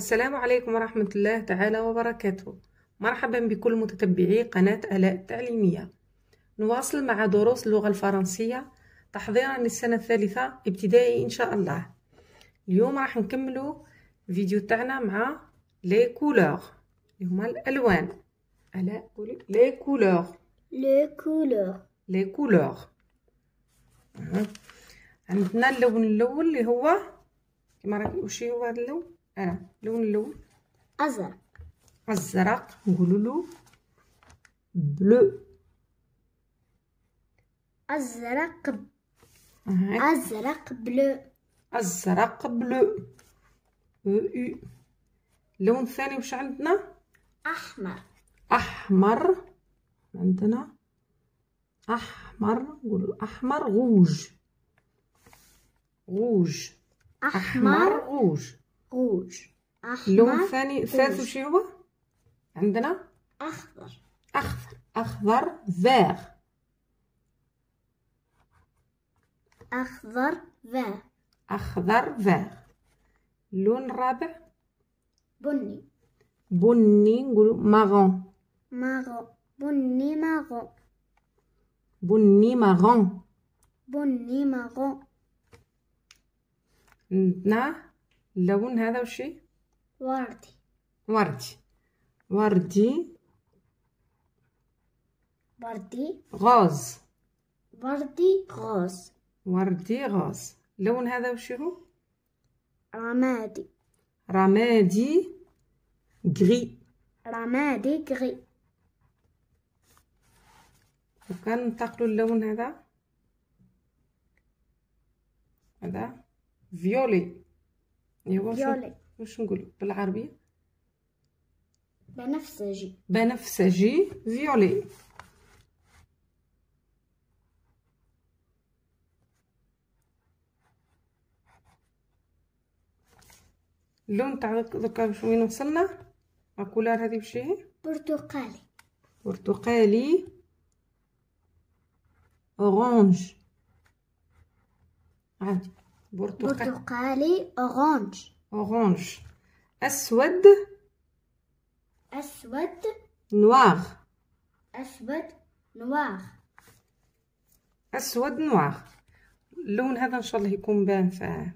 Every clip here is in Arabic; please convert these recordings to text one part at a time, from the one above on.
السلام عليكم ورحمة الله تعالى وبركاته مرحبا بكل متتبعي قناة آلاء التعليمية نواصل مع دروس اللغة الفرنسية تحضيرا للسنة الثالثة ابتدائي إن شاء الله اليوم راح نكملو فيديو تاعنا مع لي كولور هما الألوان آلاء قولي لي كولور لي كولور لي كولور عندنا اللون الأول اللي هو كما راكم وش هو هذا اللون انا اللون الاول ازرق ازرق نقولوا له بلو ازرق ازرق بلو ازرق بلو اللون e، الثاني واش عندنا احمر احمر عندنا احمر نقولوا احمر غوج غوج احمر, أحمر غوج قوج أحمر لون ثاني ثالث وش هو عندنا أخضر أخضر أخضر فيغ أخضر فيغ أخضر فيغ اللون الرابع بني بني نقولوا ماغون ماغون بني ماغون بني ماغون بني ماغون عندنا اللون هذا وشي وردي وردي وردي وردي غاز وردي غاز وردي غاز اللون هذا وشي هو رمادي رمادي غري رمادي غري وكان ننتقلوا اللون هذا هذا فيولي ايوا واش نقول بالعربيه بنفسجي بنفسجي فيولي اللون تاع دوكا باش وين وصلنا الكولار هذه واش هي برتقالي برتقالي اورانج عادي برتقالي, أورانج أورانج أسود أسود نوار أسود نوار أسود نوار اللون هذا إن شاء الله يكون بان في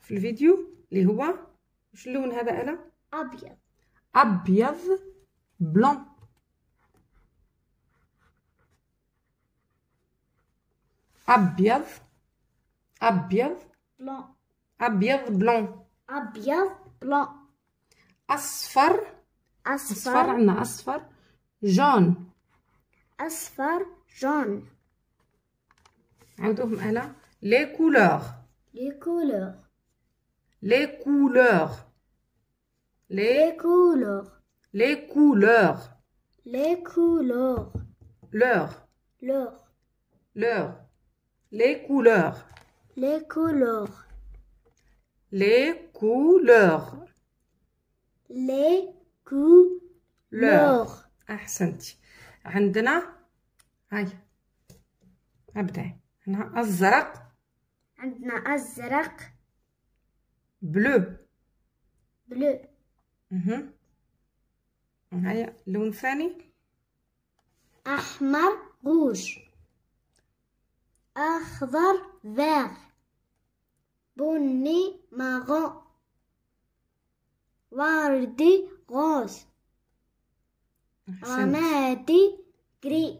في, الفيديو اللي هو واش اللون هذا أنا أبيض أبيض بلون à bien Blanc. Abiev blanc. bien blanc. Asfar. Asfar. Asfar. Jaune. Asfar jaune. Les couleurs. Les couleurs. Les couleurs. Les, couleurs. Les couleurs. Les couleurs. Leur. Leur. Leur. Les couleurs. Les couleurs. Les couleurs. Les couleurs. أحسنتي. عندنا هاي أبدأ. عندنا أزرق. عندنا أزرق. بلو. بلو. اها. هاي لون ثاني. أحمر روج. أخضر vert بني مغو وردي غوز رمادي gris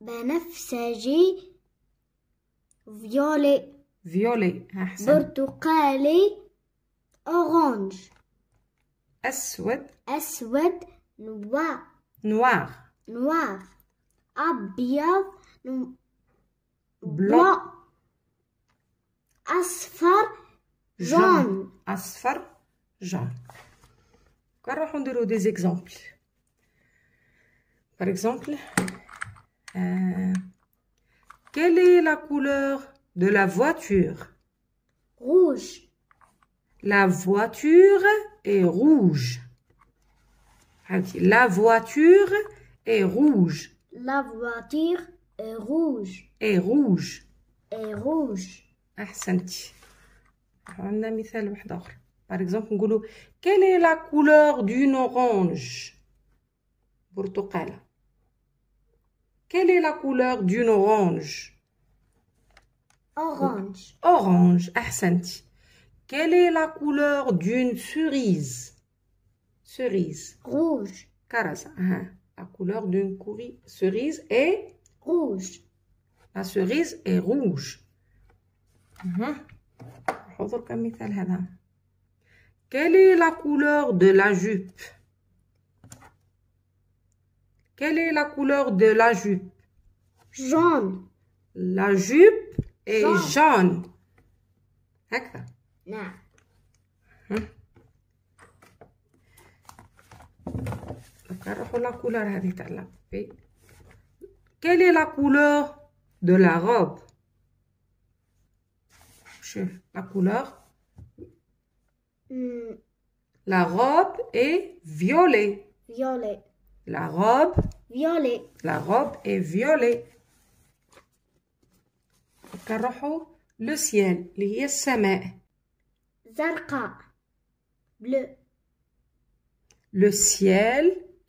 بنفسجي فيولي فيولي أحسن برتقالي أورانج أسود أسود نوار نوار نوار أبيض blanc jaune jaune. jaune. جون jaune. نروحو نديرو exemples par exemple euh, Quelle est la couleur de la voiture Rouge. La voiture est rouge. La voiture est rouge. La voiture est rouge. Est rouge. Est rouge. أحسنتي. عندنا مثال واحد آخر. Par exemple, dit quelle est la couleur d'une orange? برتقالة. Quelle est la couleur d'une orange? Orange. Orange. senti. Quelle est la couleur d'une cerise? Cerise. Rouge. كرز la couleur d'une cerise est rouge. La cerise est rouge. Mhm. Quelle est la couleur de la jupe Quelle est la couleur de la jupe Jaune. La jupe est jaune. Oh, Quelle est la couleur de la robe? La couleur? Hmm. La robe est violette. Violette. La robe? Violette. La robe est violette. le ciel? Il est Bleu. Le ciel?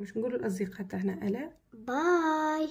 واش نقولوا الاصدقاء تاعنا الاء باي